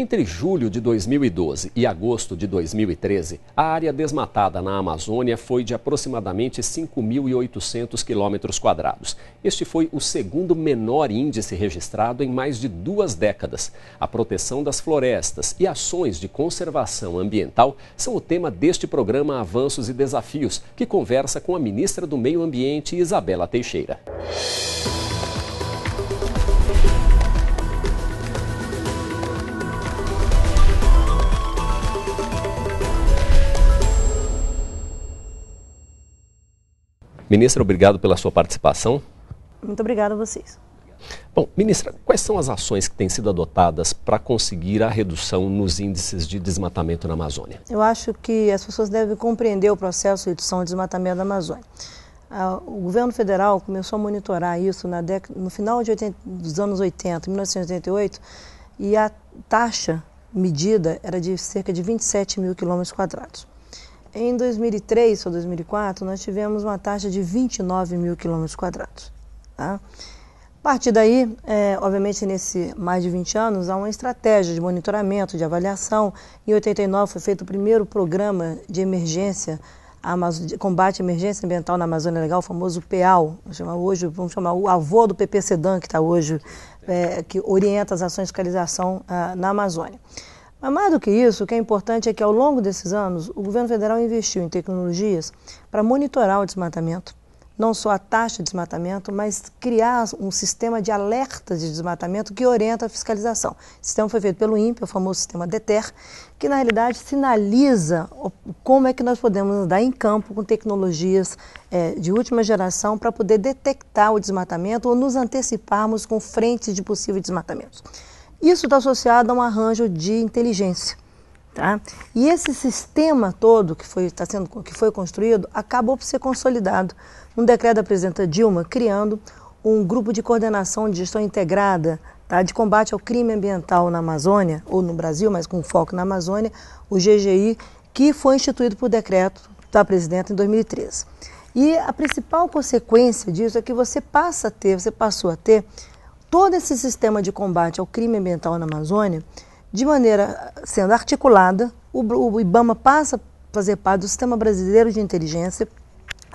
Entre julho de 2012 e agosto de 2013, a área desmatada na Amazônia foi de aproximadamente 5.800 quilômetros quadrados. Este foi o segundo menor índice registrado em mais de duas décadas. A proteção das florestas e ações de conservação ambiental são o tema deste programa Avanços e Desafios, que conversa com a ministra do Meio Ambiente, Isabela Teixeira. Ministra, obrigado pela sua participação. Muito obrigada a vocês. Bom, ministra, quais são as ações que têm sido adotadas para conseguir a redução nos índices de desmatamento na Amazônia? Eu acho que as pessoas devem compreender o processo de redução do desmatamento da Amazônia. Ah, o governo federal começou a monitorar isso no final 80... dos anos 80, 1988, e a taxa medida era de cerca de 27 mil quilômetros quadrados. Em 2003 ou 2004, nós tivemos uma taxa de 29 mil quilômetros quadrados. Tá? A partir daí, é, obviamente, nesse mais de 20 anos, há uma estratégia de monitoramento, de avaliação. Em 89 foi feito o primeiro programa de emergência, de combate à emergência ambiental na Amazônia Legal, o famoso PEAL, vamos chamar, hoje, vamos chamar o avô do PPCDAN, que está hoje, é, que orienta as ações de fiscalização ah, na Amazônia. Mas mais do que isso, o que é importante é que ao longo desses anos, o governo federal investiu em tecnologias para monitorar o desmatamento. Não só a taxa de desmatamento, mas criar um sistema de alerta de desmatamento que orienta a fiscalização. O sistema foi feito pelo INPE, o famoso sistema DETER, que na realidade sinaliza como é que nós podemos andar em campo com tecnologias é, de última geração para poder detectar o desmatamento ou nos anteciparmos com frentes de possíveis desmatamentos. Isso está associado a um arranjo de inteligência. Tá? E esse sistema todo que foi, tá sendo, que foi construído acabou por ser consolidado. Um decreto da presidenta Dilma criando um grupo de coordenação de gestão integrada tá? de combate ao crime ambiental na Amazônia, ou no Brasil, mas com foco na Amazônia, o GGI, que foi instituído por decreto da presidenta em 2013. E a principal consequência disso é que você passa a ter, você passou a ter todo esse sistema de combate ao crime ambiental na Amazônia, de maneira sendo articulada, o, o IBAMA passa a fazer parte do Sistema Brasileiro de Inteligência,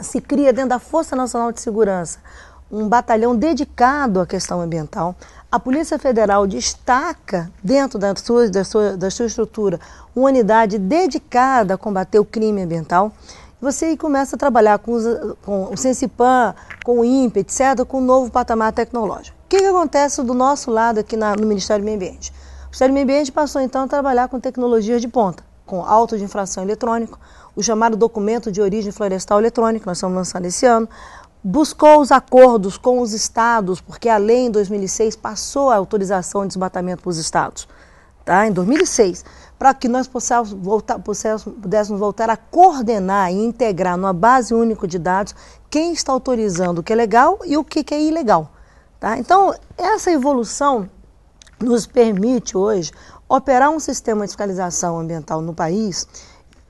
se cria dentro da Força Nacional de Segurança um batalhão dedicado à questão ambiental. A Polícia Federal destaca, dentro da sua, da sua, da sua estrutura, uma unidade dedicada a combater o crime ambiental. Você começa a trabalhar com, os, com o Sensipan, com o INPE, etc., com um novo patamar tecnológico que, que acontece do nosso lado aqui na, no Ministério do Meio Ambiente? O Ministério do Meio Ambiente passou então a trabalhar com tecnologias de ponta, com auto de infração eletrônico, o chamado documento de origem florestal eletrônico, nós estamos lançando esse ano, buscou os acordos com os estados, porque a lei em 2006 passou a autorização de desmatamento para os estados, tá? em 2006, para que nós possamos voltar, possamos, pudéssemos voltar a coordenar e integrar numa base única de dados quem está autorizando o que é legal e o que é ilegal. Tá? Então, essa evolução nos permite hoje operar um sistema de fiscalização ambiental no país,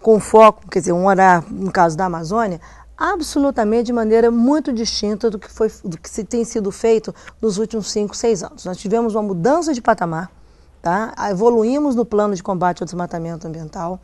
com foco, quer dizer, um horário no caso da Amazônia, absolutamente de maneira muito distinta do que, foi, do que tem sido feito nos últimos 5, 6 anos. Nós tivemos uma mudança de patamar, tá? evoluímos no plano de combate ao desmatamento ambiental.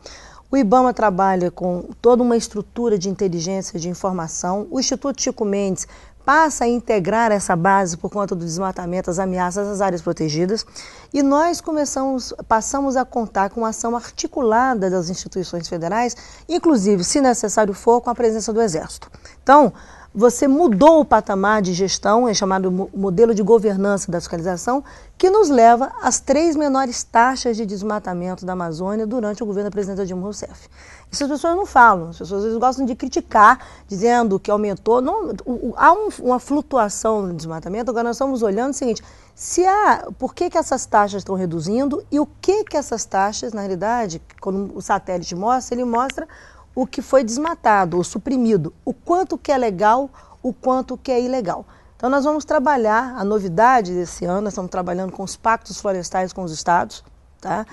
O IBAMA trabalha com toda uma estrutura de inteligência, de informação. O Instituto Chico Mendes passa a integrar essa base por conta do desmatamento, as ameaças às áreas protegidas, e nós começamos, passamos a contar com a ação articulada das instituições federais, inclusive, se necessário for, com a presença do Exército. Então, você mudou o patamar de gestão, é chamado modelo de governança da fiscalização, que nos leva às três menores taxas de desmatamento da Amazônia durante o governo da presidenta Dilma Rousseff. Isso as pessoas não falam, as pessoas vezes, gostam de criticar, dizendo que aumentou. Não, o, o, há um, uma flutuação no desmatamento, agora nós estamos olhando o seguinte, se há, por que, que essas taxas estão reduzindo e o que, que essas taxas, na realidade, quando o satélite mostra, ele mostra o que foi desmatado ou suprimido, o quanto que é legal, o quanto que é ilegal. Então nós vamos trabalhar a novidade desse ano, nós estamos trabalhando com os pactos florestais com os estados, tá?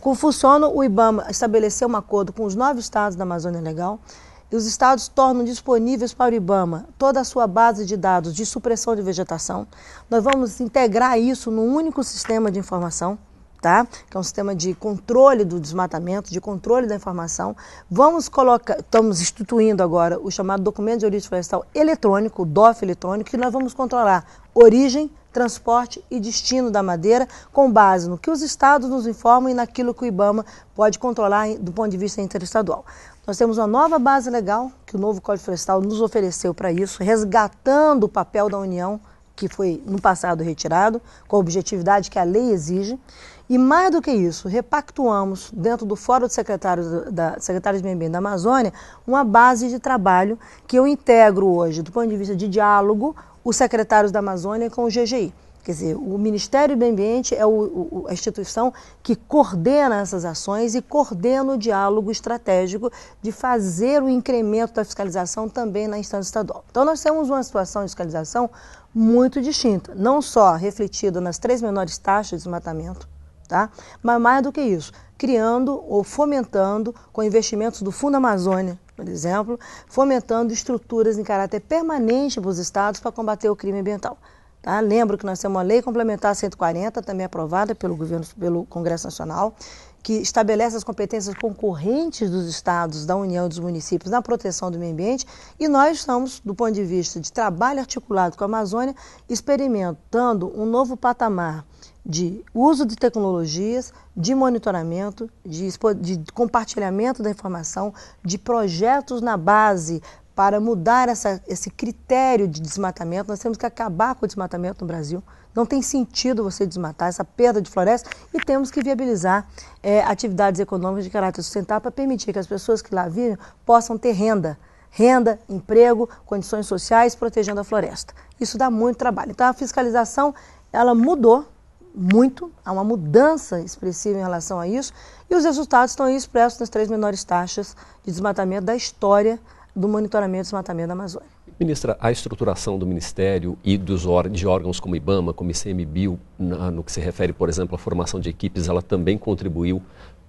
Com o IBAMA estabeleceu um acordo com os nove estados da Amazônia Legal e os estados tornam disponíveis para o IBAMA toda a sua base de dados de supressão de vegetação. Nós vamos integrar isso num único sistema de informação tá? que é um sistema de controle do desmatamento, de controle da informação. Vamos colocar, estamos instituindo agora o chamado documento de origem florestal eletrônico, o DOF eletrônico, que nós vamos controlar origem, transporte e destino da madeira, com base no que os estados nos informam e naquilo que o IBAMA pode controlar do ponto de vista interestadual. Nós temos uma nova base legal que o novo Código Florestal nos ofereceu para isso, resgatando o papel da União, que foi no passado retirado, com a objetividade que a lei exige. E mais do que isso, repactuamos dentro do Fórum de Secretários, da, Secretários de Meio Ambiente da Amazônia uma base de trabalho que eu integro hoje, do ponto de vista de diálogo, os secretários da Amazônia com o GGI. Quer dizer, o Ministério do Meio Ambiente é o, o, a instituição que coordena essas ações e coordena o diálogo estratégico de fazer o incremento da fiscalização também na instância estadual. Então, nós temos uma situação de fiscalização muito distinta, não só refletida nas três menores taxas de desmatamento, tá? Mas mais do que isso, criando ou fomentando, com investimentos do Fundo Amazônia, por exemplo, fomentando estruturas em caráter permanente para os estados para combater o crime ambiental. Tá? Lembro que nós temos uma lei complementar 140, também aprovada pelo, governo, pelo Congresso Nacional, que estabelece as competências concorrentes dos estados, da União e dos municípios na proteção do meio ambiente, e nós estamos, do ponto de vista de trabalho articulado com a Amazônia, experimentando um novo patamar de uso de tecnologias, de monitoramento, de, de compartilhamento da informação, de projetos na base para mudar essa, esse critério de desmatamento. Nós temos que acabar com o desmatamento no Brasil. Não tem sentido você desmatar essa perda de floresta e temos que viabilizar é, atividades econômicas de caráter sustentável para permitir que as pessoas que lá vivem possam ter renda. Renda, emprego, condições sociais, protegendo a floresta. Isso dá muito trabalho. Então a fiscalização ela mudou muito, há uma mudança expressiva em relação a isso, e os resultados estão aí expressos nas três menores taxas de desmatamento da história do monitoramento e desmatamento da Amazônia. Ministra, a estruturação do Ministério e dos de órgãos como IBAMA, como ICMBio, no que se refere, por exemplo, à formação de equipes, ela também contribuiu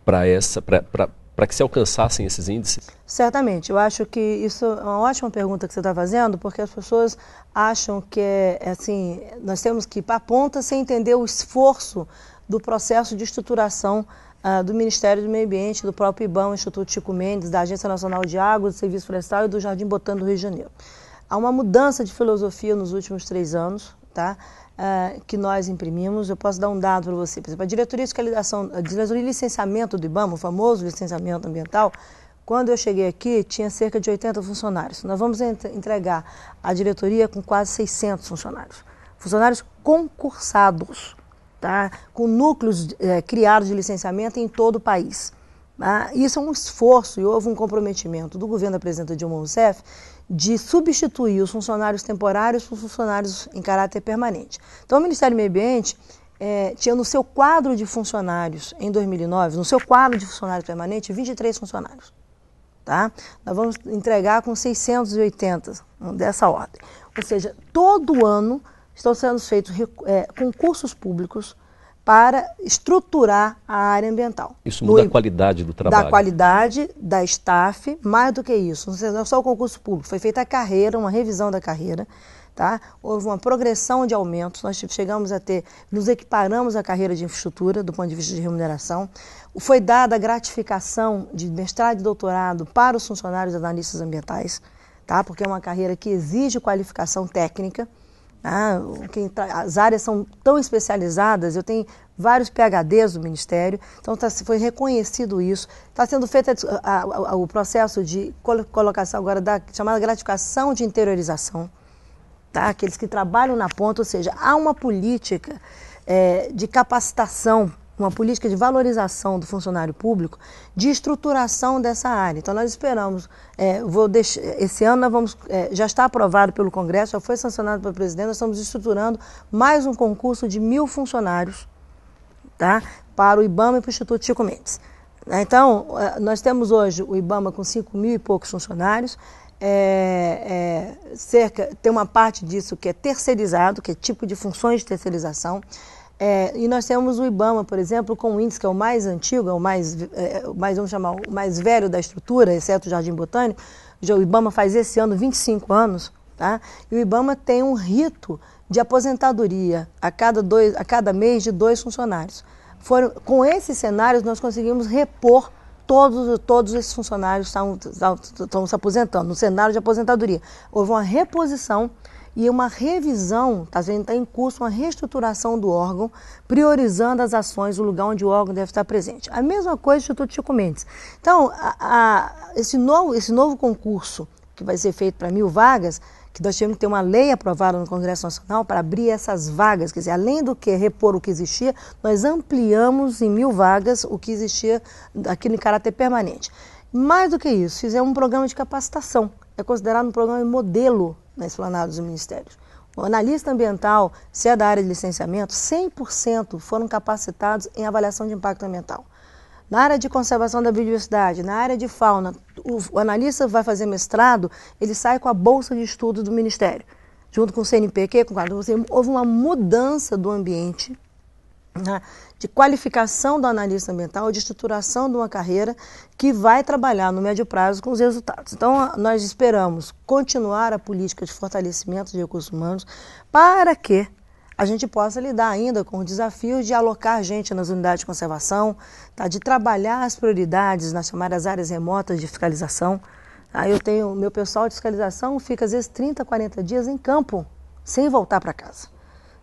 para essa, pra, pra para que se alcançassem esses índices? Certamente, eu acho que isso é uma ótima pergunta que você está fazendo, porque as pessoas acham que é, é assim, nós temos que ir para a ponta sem entender o esforço do processo de estruturação uh, do Ministério do Meio Ambiente, do próprio IBAM, Instituto Chico Mendes, da Agência Nacional de Água, do Serviço Florestal e do Jardim Botânico do Rio de Janeiro. Há uma mudança de filosofia nos últimos três anos, tá? uh, que nós imprimimos. Eu posso dar um dado para você. Por exemplo, a diretoria de fiscalização, a diretoria de licenciamento do IBAMA, o famoso licenciamento ambiental, quando eu cheguei aqui, tinha cerca de 80 funcionários. Nós vamos entregar a diretoria com quase 600 funcionários. Funcionários concursados, tá? com núcleos é, criados de licenciamento em todo o país. Ah, isso é um esforço e houve um comprometimento do governo da presidenta Dilma Rousseff de substituir os funcionários temporários por funcionários em caráter permanente. Então, o Ministério do Meio Ambiente é, tinha no seu quadro de funcionários em 2009, no seu quadro de funcionários permanente, 23 funcionários. Tá? Nós vamos entregar com 680 dessa ordem. Ou seja, todo ano estão sendo feitos é, concursos públicos para estruturar a área ambiental. Isso muda a qualidade do trabalho. Da qualidade, da staff, mais do que isso. Não é só o concurso público, foi feita a carreira, uma revisão da carreira. Tá? Houve uma progressão de aumentos, nós chegamos a ter, nos equiparamos à carreira de infraestrutura do ponto de vista de remuneração. Foi dada a gratificação de mestrado e doutorado para os funcionários analistas ambientais, tá? porque é uma carreira que exige qualificação técnica. Ah, quem tá, as áreas são tão especializadas, eu tenho vários PHDs do Ministério, então tá, foi reconhecido isso. Está sendo feito a, a, a, o processo de colocação agora da chamada gratificação de interiorização, tá? aqueles que trabalham na ponta, ou seja, há uma política é, de capacitação uma política de valorização do funcionário público, de estruturação dessa área. Então, nós esperamos. É, vou deixar, esse ano nós vamos, é, já está aprovado pelo Congresso, já foi sancionado pelo presidente, nós estamos estruturando mais um concurso de mil funcionários tá, para o IBAMA e para o Instituto Chico Mendes. Né? Então, é, nós temos hoje o IBAMA com 5 mil e poucos funcionários. É, é, cerca, tem uma parte disso que é terceirizado, que é tipo de funções de terceirização. É, e nós temos o IBAMA, por exemplo, com o índice que é o mais antigo, é o mais, é, é mais vamos chamar, o mais velho da estrutura, exceto o Jardim Botânico. O IBAMA faz esse ano 25 anos, tá? E o IBAMA tem um rito de aposentadoria a cada, dois, a cada mês de dois funcionários. Foram, com esses cenários, nós conseguimos repor todos, todos esses funcionários estão, estão, estão se aposentando, no cenário de aposentadoria. Houve uma reposição e uma revisão, tá, a gente está em curso uma reestruturação do órgão, priorizando as ações, o lugar onde o órgão deve estar presente. A mesma coisa do Instituto Chico Mendes. Então, a, a, esse, novo, esse novo concurso que vai ser feito para mil vagas, que nós tivemos que ter uma lei aprovada no Congresso Nacional para abrir essas vagas, quer dizer, além do que repor o que existia, nós ampliamos em mil vagas o que existia aqui no caráter permanente. Mais do que isso, fizemos um programa de capacitação, é considerado um programa modelo na esplanada dos ministérios. O analista ambiental, se é da área de licenciamento, 100% foram capacitados em avaliação de impacto ambiental. Na área de conservação da biodiversidade, na área de fauna, o analista vai fazer mestrado, ele sai com a bolsa de estudo do Ministério, junto com o CNPq, com o quadro. Houve uma mudança do ambiente né, de qualificação do analista ambiental, de estruturação de uma carreira que vai trabalhar no médio prazo com os resultados. Então, nós esperamos continuar a política de fortalecimento de recursos humanos para que a gente possa lidar ainda com o desafio de alocar gente nas unidades de conservação, tá? de trabalhar as prioridades nas chamadas áreas remotas de fiscalização. Aí eu tenho meu pessoal de fiscalização fica às vezes 30, 40 dias em campo, sem voltar para casa.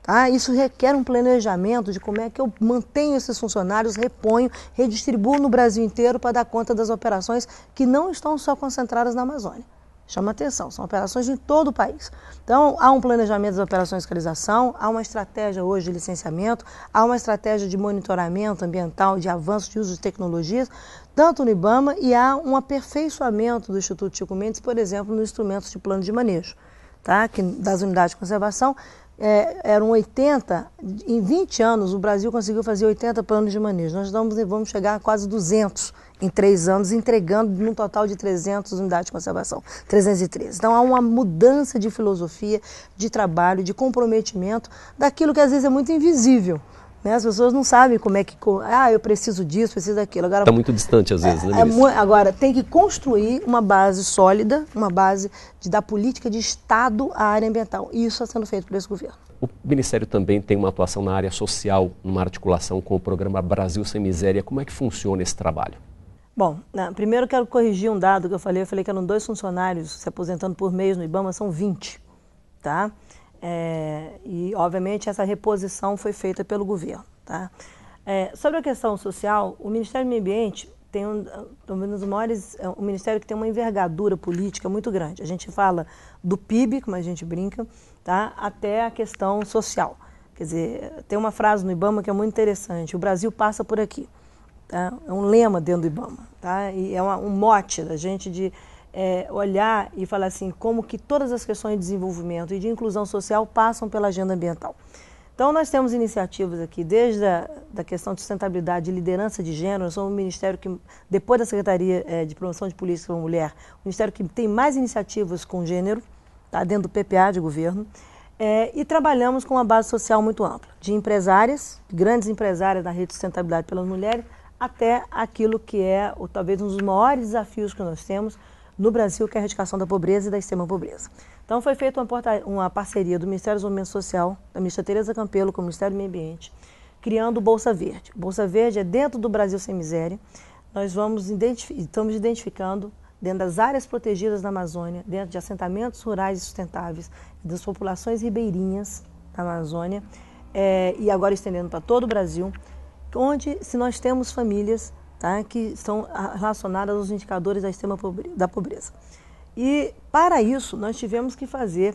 Tá? Isso requer um planejamento de como é que eu mantenho esses funcionários, reponho, redistribuo no Brasil inteiro para dar conta das operações que não estão só concentradas na Amazônia. Chama atenção, são operações em todo o país. Então, há um planejamento das operações de fiscalização, há uma estratégia hoje de licenciamento, há uma estratégia de monitoramento ambiental, de avanço de uso de tecnologias, tanto no IBAMA, e há um aperfeiçoamento do Instituto Chico Mendes, por exemplo, nos instrumentos de plano de manejo, tá? que, das unidades de conservação, é, eram 80, em 20 anos o Brasil conseguiu fazer 80 planos de manejo. Nós vamos, vamos chegar a quase 200 em 3 anos, entregando num total de 300 unidades de conservação, 313. Então há uma mudança de filosofia, de trabalho, de comprometimento daquilo que às vezes é muito invisível. Né? As pessoas não sabem como é que. Ah, eu preciso disso, preciso daquilo. Agora, está muito distante às vezes, é, né? É, é agora, tem que construir uma base sólida, uma base de, da política de Estado à área ambiental. E isso está sendo feito por esse governo. O Ministério também tem uma atuação na área social, numa articulação com o programa Brasil Sem Miséria. Como é que funciona esse trabalho? Bom, né, primeiro quero corrigir um dado que eu falei. Eu falei que eram dois funcionários se aposentando por mês no IBAMA, são 20. Tá? É, e, obviamente, essa reposição foi feita pelo governo. Tá? É, sobre a questão social, o Ministério do Meio Ambiente tem um, pelo menos maiores, é um ministério que tem uma envergadura política muito grande. A gente fala do PIB, como a gente brinca, tá? até a questão social. Quer dizer, tem uma frase no IBAMA que é muito interessante: o Brasil passa por aqui. Tá? É um lema dentro do IBAMA. Tá? E é uma, um mote da gente de é, olhar e falar assim como que todas as questões de desenvolvimento e de inclusão social passam pela agenda ambiental. Então nós temos iniciativas aqui, desde a da questão de sustentabilidade e liderança de gênero, nós somos um ministério que, depois da Secretaria é, de Promoção de Política para a Mulher, o ministério que tem mais iniciativas com gênero, tá, dentro do PPA de governo, é, e trabalhamos com uma base social muito ampla, de empresárias, grandes empresárias da rede de sustentabilidade pelas mulheres, até aquilo que é ou, talvez um dos maiores desafios que nós temos, no Brasil, que é a erradicação da pobreza e da extrema pobreza. Então, foi feita uma, uma parceria do Ministério do Desenvolvimento Social, da ministra Tereza Campelo, com o Ministério do Meio Ambiente, criando o Bolsa Verde. O Bolsa Verde é dentro do Brasil Sem Miséria. Nós vamos estamos identificando, dentro das áreas protegidas da Amazônia, dentro de assentamentos rurais e sustentáveis, das populações ribeirinhas da Amazônia, é, e agora estendendo para todo o Brasil, onde, se nós temos famílias tá? que são ah, relacionadas aos indicadores da extrema pobreza, da pobreza. E para isso, nós tivemos que fazer,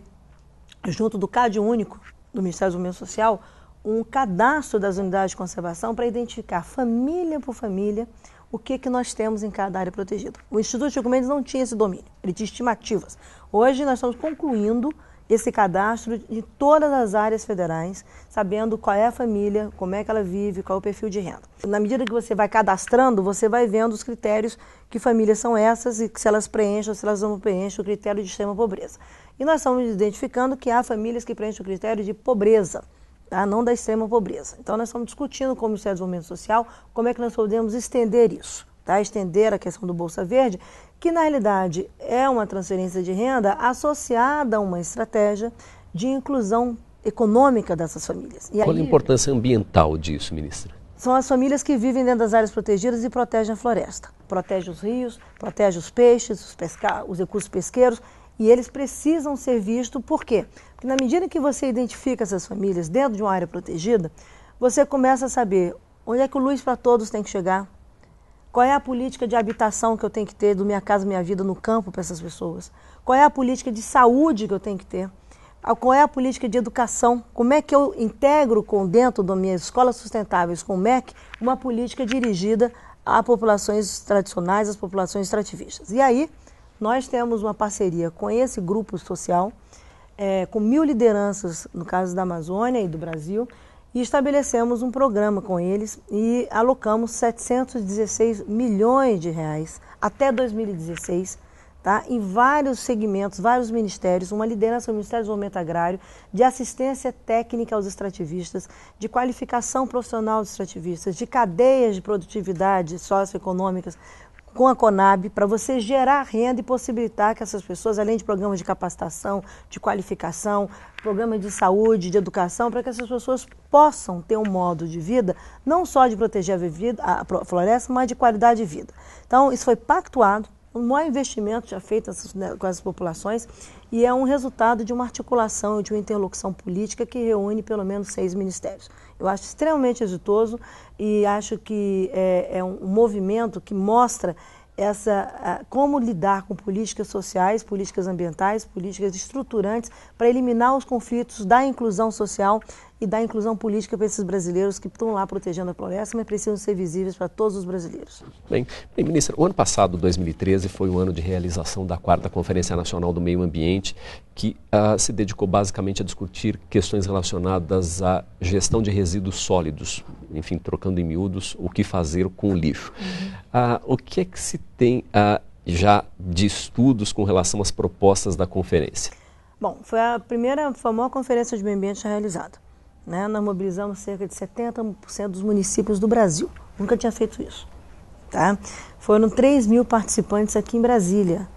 junto do CAD Único, do Ministério do Desenvolvimento Social, um cadastro das unidades de conservação para identificar família por família o que, que nós temos em cada área protegida. O Instituto de Chico não tinha esse domínio, ele tinha estimativas. Hoje nós estamos concluindo esse cadastro de todas as áreas federais, sabendo qual é a família, como é que ela vive, qual é o perfil de renda. Na medida que você vai cadastrando, você vai vendo os critérios que famílias são essas e se elas preenchem ou se elas não preenchem o critério de extrema pobreza. E nós estamos identificando que há famílias que preenchem o critério de pobreza. Tá? não da extrema pobreza. Então, nós estamos discutindo com o Ministério do é Desenvolvimento Social como é que nós podemos estender isso tá? estender a questão do Bolsa Verde, que na realidade é uma transferência de renda associada a uma estratégia de inclusão econômica dessas famílias. E Qual aí, a importância ambiental disso, ministra? São as famílias que vivem dentro das áreas protegidas e protegem a floresta. Protege os rios, protege os peixes, os, pesca os recursos pesqueiros, e eles precisam ser vistos, por quê? Porque na medida que você identifica essas famílias dentro de uma área protegida, você começa a saber onde é que o Luz para Todos tem que chegar, qual é a política de habitação que eu tenho que ter do Minha Casa Minha Vida no campo para essas pessoas? Qual é a política de saúde que eu tenho que ter? Ah, qual é a política de educação? Como é que eu integro com dentro das minhas escolas sustentáveis, com o MEC, uma política dirigida a populações tradicionais, às populações extrativistas? E aí, nós temos uma parceria com esse grupo social, é, com mil lideranças, no caso da Amazônia e do Brasil, e estabelecemos um programa com eles e alocamos 716 milhões de reais até 2016 Tá? em vários segmentos, vários ministérios, uma liderança do Ministério do Desenvolvimento Agrário, de assistência técnica aos extrativistas, de qualificação profissional dos extrativistas, de cadeias de produtividade socioeconômicas, com a Conab para você gerar renda e possibilitar que essas pessoas, além de programas de capacitação, de qualificação, programas de saúde, de educação, para que essas pessoas possam ter um modo de vida, não só de proteger a, vida, a floresta, mas de qualidade de vida. Então, isso foi pactuado, um maior investimento já feito né, com essas populações e é um resultado de uma articulação, de uma interlocução política que reúne pelo menos seis ministérios. Eu acho extremamente exitoso e acho que é, é um movimento que mostra essa, como lidar com políticas sociais, políticas ambientais, políticas estruturantes para eliminar os conflitos da inclusão social e dar inclusão política para esses brasileiros que estão lá protegendo a floresta, mas precisam ser visíveis para todos os brasileiros. Bem, bem ministra, o ano passado, 2013, foi o ano de realização da quarta Conferência Nacional do Meio Ambiente, que uh, se dedicou basicamente a discutir questões relacionadas à gestão de resíduos sólidos, enfim, trocando em miúdos, o que fazer com o lixo. Uhum. Uh, o que é que se tem uh, já de estudos com relação às propostas da conferência? Bom, foi a primeira famosa conferência de meio ambiente realizada. Né? Nós mobilizamos cerca de 70% dos municípios do Brasil. Nunca tinha feito isso. Tá? Foram 3 mil participantes aqui em Brasília.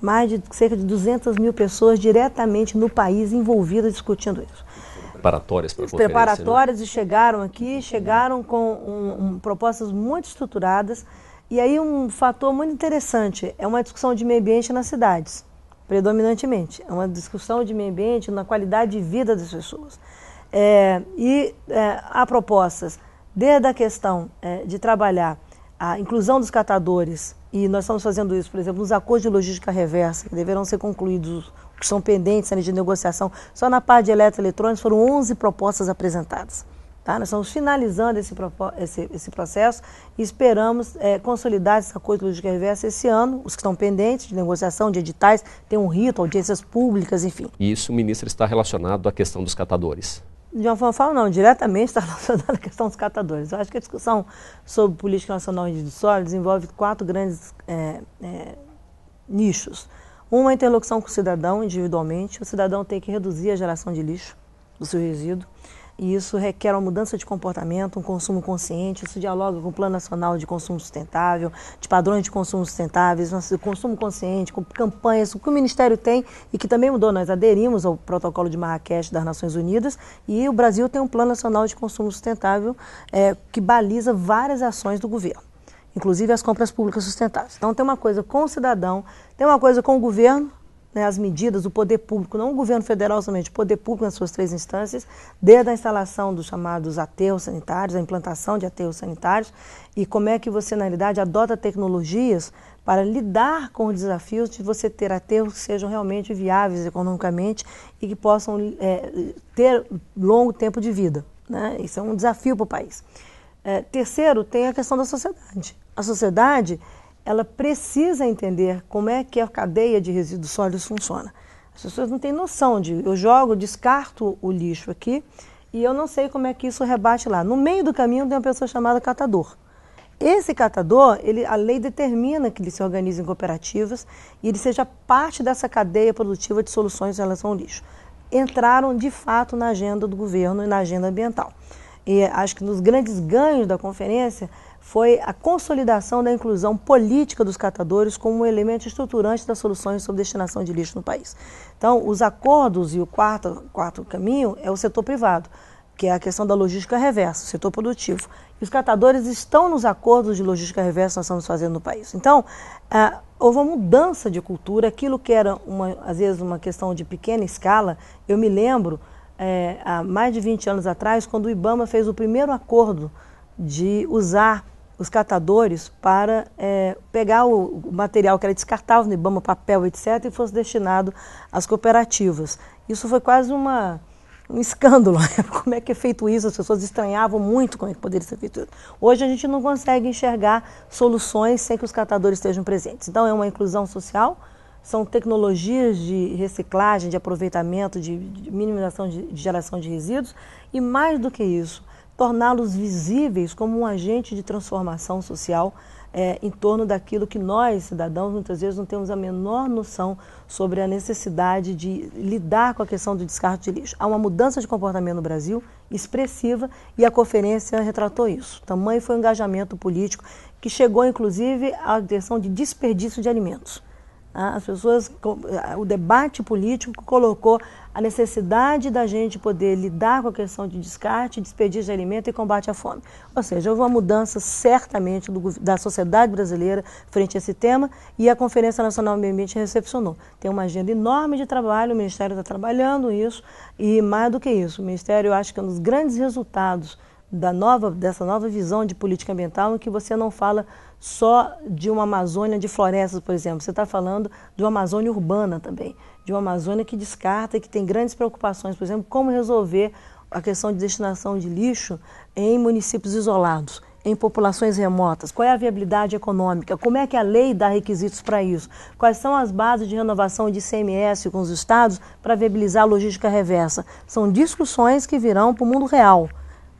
Mais de cerca de 200 mil pessoas diretamente no país envolvidas discutindo isso preparatórias para a Preparatórias né? e chegaram aqui, chegaram com um, um, propostas muito estruturadas. E aí um fator muito interessante é uma discussão de meio ambiente nas cidades, predominantemente. É uma discussão de meio ambiente na qualidade de vida das pessoas. É, e é, há propostas desde a questão é, de trabalhar a inclusão dos catadores, e nós estamos fazendo isso, por exemplo, nos acordos de logística reversa, que deverão ser concluídos, que são pendentes de negociação, só na parte de eletroeletrônicos foram 11 propostas apresentadas. Tá? Nós estamos finalizando esse, esse, esse processo e esperamos é, consolidar esse acordo de logística reversa esse ano, os que estão pendentes de negociação, de editais, tem um rito, audiências públicas, enfim. E isso, ministro, está relacionado à questão dos catadores? de uma forma não, diretamente está relacionada à questão dos catadores. Eu acho que a discussão sobre política nacional de sólidos envolve quatro grandes é, é, nichos. Uma, é a interlocução com o cidadão individualmente. O cidadão tem que reduzir a geração de lixo do seu resíduo. E isso requer uma mudança de comportamento, um consumo consciente. Isso dialoga com o Plano Nacional de Consumo Sustentável, de padrões de consumo sustentáveis, nosso consumo consciente, com campanhas, o que o Ministério tem e que também mudou. Nós aderimos ao Protocolo de Marrakech das Nações Unidas e o Brasil tem um Plano Nacional de Consumo Sustentável é, que baliza várias ações do governo, inclusive as compras públicas sustentáveis. Então, tem uma coisa com o cidadão, tem uma coisa com o governo né, as medidas, o poder público, não o governo federal somente, o poder público nas suas três instâncias, desde a instalação dos chamados aterros sanitários, a implantação de aterros sanitários, e como é que você, na realidade, adota tecnologias para lidar com os desafios de você ter aterros que sejam realmente viáveis economicamente e que possam é, ter longo tempo de vida. Né? Isso é um desafio para o país. É, terceiro, tem a questão da sociedade. A sociedade ela precisa entender como é que a cadeia de resíduos sólidos funciona. As pessoas não têm noção de eu jogo, descarto o lixo aqui e eu não sei como é que isso rebate lá. No meio do caminho tem uma pessoa chamada catador. Esse catador, ele, a lei determina que ele se organize em cooperativas e ele seja parte dessa cadeia produtiva de soluções em relação ao lixo. Entraram de fato na agenda do governo e na agenda ambiental. E acho que nos grandes ganhos da conferência foi a consolidação da inclusão política dos catadores como um elemento estruturante das soluções sobre destinação de lixo no país. Então, os acordos e o quarto, quarto caminho é o setor privado, que é a questão da logística reversa, o setor produtivo. E os catadores estão nos acordos de logística reversa que nós estamos fazendo no país. Então, ah, houve uma mudança de cultura, aquilo que era, uma, às vezes, uma questão de pequena escala. Eu me lembro, é, há mais de 20 anos atrás, quando o Ibama fez o primeiro acordo de usar os catadores para é, pegar o material que era descartável, né, Ibama, papel, etc., e fosse destinado às cooperativas. Isso foi quase uma, um escândalo. Né? Como é que é feito isso? As pessoas estranhavam muito como é que poderia ser feito isso. Hoje a gente não consegue enxergar soluções sem que os catadores estejam presentes. Então é uma inclusão social, são tecnologias de reciclagem, de aproveitamento, de, minimização de, de geração de resíduos, e mais do que isso, torná-los visíveis como um agente de transformação social é, em torno daquilo que nós, cidadãos, muitas vezes não temos a menor noção sobre a necessidade de lidar com a questão do descarte de lixo. Há uma mudança de comportamento no Brasil expressiva e a conferência retratou isso. Tamanho foi o engajamento político que chegou, inclusive, à direção de desperdício de alimentos. Ah, as pessoas, ah, o debate político colocou a necessidade da gente poder lidar com a questão de descarte, desperdício de alimento e combate à fome. Ou seja, houve uma mudança certamente do, da sociedade brasileira frente a esse tema e a Conferência Nacional do Meio Ambiente recepcionou. Tem uma agenda enorme de trabalho, o Ministério está trabalhando isso e mais do que isso, o Ministério, eu acho que é um dos grandes resultados da nova, dessa nova visão de política ambiental em que você não fala só de uma Amazônia de florestas, por exemplo. Você está falando de uma Amazônia urbana também, de uma Amazônia que descarta e que tem grandes preocupações, por exemplo, como resolver a questão de destinação de lixo em municípios isolados, em populações remotas? Qual é a viabilidade econômica? Como é que a lei dá requisitos para isso? Quais são as bases de renovação de ICMS com os estados para viabilizar a logística reversa? São discussões que virão para o mundo real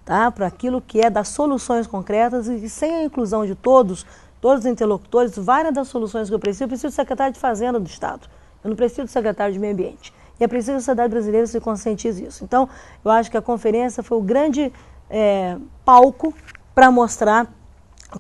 tá? para aquilo que é das soluções concretas e sem a inclusão de todos, todos os interlocutores, várias das soluções que eu preciso, eu preciso do secretário de Fazenda do Estado, eu não preciso do secretário de Meio Ambiente. E é preciso que a sociedade brasileira se conscientize disso. Então, eu acho que a conferência foi o grande é, palco para mostrar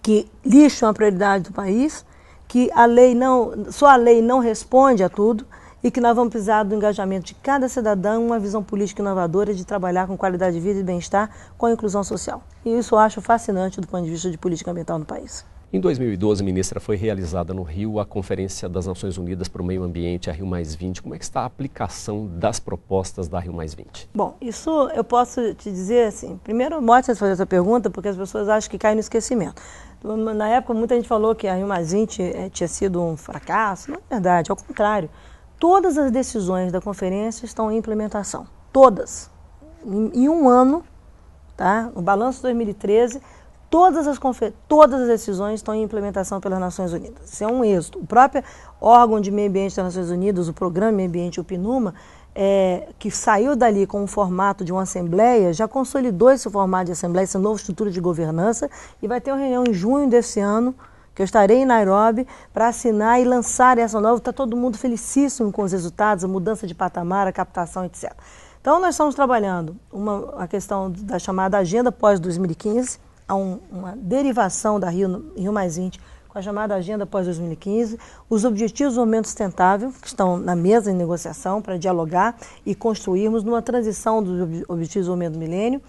que lixo é uma prioridade do país, que a lei não, só a lei não responde a tudo, e que nós vamos precisar do engajamento de cada cidadão, uma visão política inovadora de trabalhar com qualidade de vida e bem-estar com a inclusão social. E isso eu acho fascinante do ponto de vista de política ambiental no país. Em 2012, ministra, foi realizada no Rio a Conferência das Nações Unidas para o Meio Ambiente, a Rio Como é que está a aplicação das propostas da Rio Bom, isso eu posso te dizer assim, primeiro, morte fazer essa pergunta, porque as pessoas acham que cai no esquecimento. Na época, muita gente falou que a Rio eh, tinha sido um fracasso. Não é verdade, ao contrário. Todas as decisões da conferência estão em implementação, todas. Em, em um ano, tá? no balanço de 2013, todas as, todas as decisões estão em implementação pelas Nações Unidas. Isso é um êxito. O próprio órgão de meio ambiente das Nações Unidas, o Programa de Meio Ambiente, o PNUMA, é, que saiu dali com o formato de uma assembleia, já consolidou esse formato de assembleia, essa nova estrutura de governança, e vai ter uma reunião em junho desse ano que eu estarei em Nairobi para assinar e lançar essa nova. Está todo mundo felicíssimo com os resultados, a mudança de patamar, a captação, etc. Então, nós estamos trabalhando uma, a questão da chamada Agenda Pós-2015, um, uma derivação da Rio, Rio Mais 20 com a chamada Agenda Pós-2015, os Objetivos do Momento Sustentável, que estão na mesa de negociação para dialogar e construirmos numa transição dos Objetivos do Momento Milênio,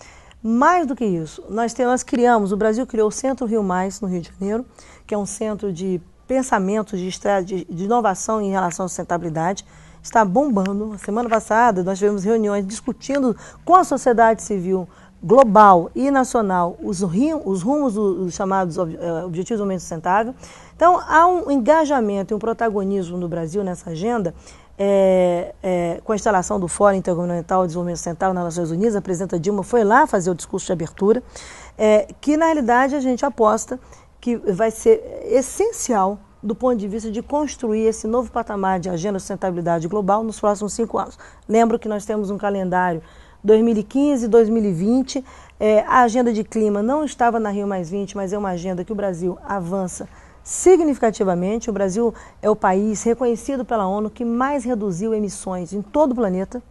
mais do que isso, nós, nós criamos, o Brasil criou o Centro Rio Mais, no Rio de Janeiro, que é um centro de pensamento, de, de, de inovação em relação à sustentabilidade. Está bombando. A semana passada, nós tivemos reuniões discutindo com a sociedade civil global e nacional os, rim, os rumos dos chamados ob, eh, Objetivos do Aumento Sustentável. Então, há um engajamento e um protagonismo no Brasil nessa agenda é, é, com a instalação do Fórum Intergovernamental de Desenvolvimento Central nas Nações Unidas, a presidenta Dilma foi lá fazer o discurso de abertura, é, que na realidade a gente aposta que vai ser essencial do ponto de vista de construir esse novo patamar de agenda de sustentabilidade global nos próximos cinco anos. Lembro que nós temos um calendário 2015, 2020, é, a agenda de clima não estava na Rio Mais 20, mas é uma agenda que o Brasil avança Significativamente, o Brasil é o país reconhecido pela ONU que mais reduziu emissões em todo o planeta.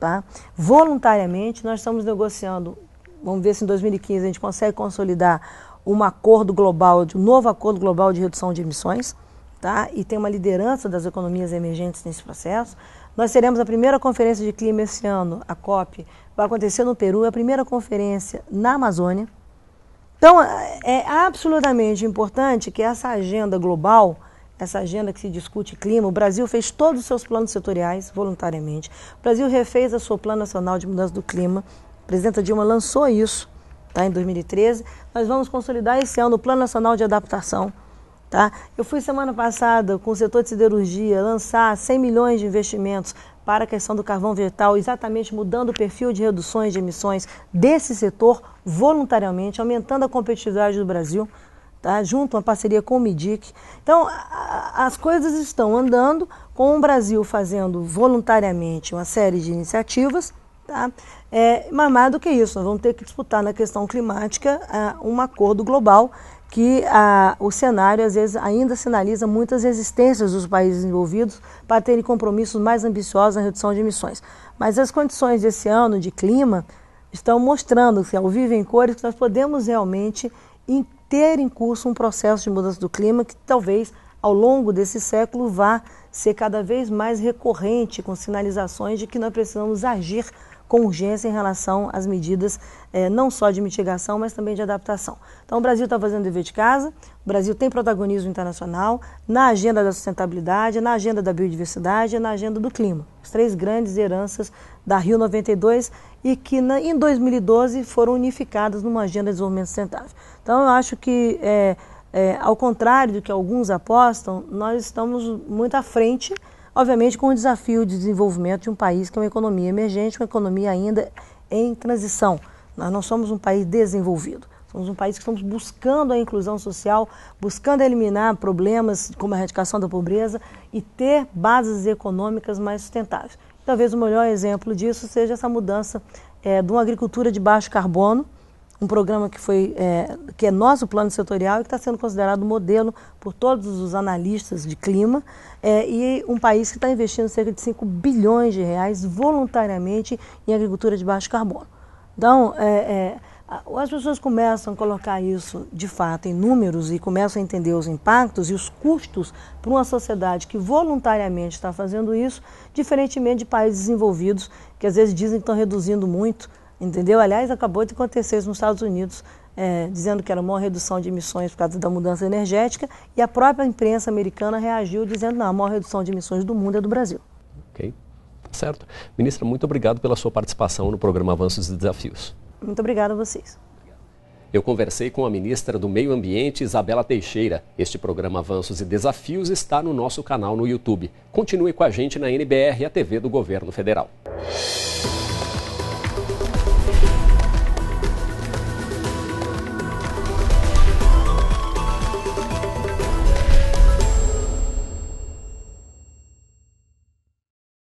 Tá? Voluntariamente, nós estamos negociando, vamos ver se em 2015 a gente consegue consolidar um acordo global, um novo acordo global de redução de emissões, tá? e tem uma liderança das economias emergentes nesse processo. Nós teremos a primeira conferência de clima esse ano, a COP, vai acontecer no Peru, a primeira conferência na Amazônia. Então, é, é absolutamente importante que essa agenda global, essa agenda que se discute clima, o Brasil fez todos os seus planos setoriais voluntariamente. O Brasil refez a sua Plano Nacional de Mudança do Clima. A presidenta Dilma lançou isso tá, em 2013. Nós vamos consolidar esse ano o Plano Nacional de Adaptação. Tá? Eu fui semana passada com o setor de siderurgia lançar 100 milhões de investimentos para a questão do carvão vegetal, exatamente mudando o perfil de reduções de emissões desse setor voluntariamente, aumentando a competitividade do Brasil, tá? junto a uma parceria com o MIDIC. Então, a, as coisas estão andando, com o Brasil fazendo voluntariamente uma série de iniciativas, tá? É, mas mais do que isso, nós vamos ter que disputar na questão climática uh, um acordo global que ah, o cenário às vezes ainda sinaliza muitas resistências dos países envolvidos para terem compromissos mais ambiciosos na redução de emissões. Mas as condições desse ano de clima estão mostrando, que assim, ao vivo em cores, que nós podemos realmente ter em curso um processo de mudança do clima que talvez ao longo desse século vá ser cada vez mais recorrente, com sinalizações de que nós precisamos agir com urgência em relação às medidas é, não só de mitigação, mas também de adaptação. Então, o Brasil está fazendo dever de casa, o Brasil tem protagonismo internacional na agenda da sustentabilidade, na agenda da biodiversidade e na agenda do clima. As três grandes heranças da Rio 92 e que na, em 2012 foram unificadas numa agenda de desenvolvimento sustentável. Então, eu acho que. É, é, ao contrário do que alguns apostam, nós estamos muito à frente obviamente com o desafio de desenvolvimento de um país que é uma economia emergente, uma economia ainda em transição. Nós não somos um país desenvolvido. Somos um país que estamos buscando a inclusão social, buscando eliminar problemas como a erradicação da pobreza e ter bases econômicas mais sustentáveis. Talvez o melhor exemplo disso seja essa mudança é, de uma agricultura de baixo carbono, um programa que, foi, é, que é nosso plano setorial e que está sendo considerado modelo por todos os analistas de clima, é, e um país que está investindo cerca de 5 bilhões de reais voluntariamente em agricultura de baixo carbono. Então, é, é as pessoas começam a colocar isso de fato em números e começam a entender os impactos e os custos para uma sociedade que voluntariamente está fazendo isso, diferentemente de países desenvolvidos que às vezes dizem que estão reduzindo muito Entendeu? Aliás, acabou de acontecer isso nos Estados Unidos, é, dizendo que era uma redução de emissões por causa da mudança energética, e a própria imprensa americana reagiu dizendo não, a maior redução de emissões do mundo é do Brasil. Ok, tá certo. Ministra, muito obrigado pela sua participação no programa Avanços e Desafios. Muito obrigada a vocês. Eu conversei com a ministra do Meio Ambiente, Isabela Teixeira. Este programa Avanços e Desafios está no nosso canal no YouTube. Continue com a gente na NBR, a TV do Governo Federal.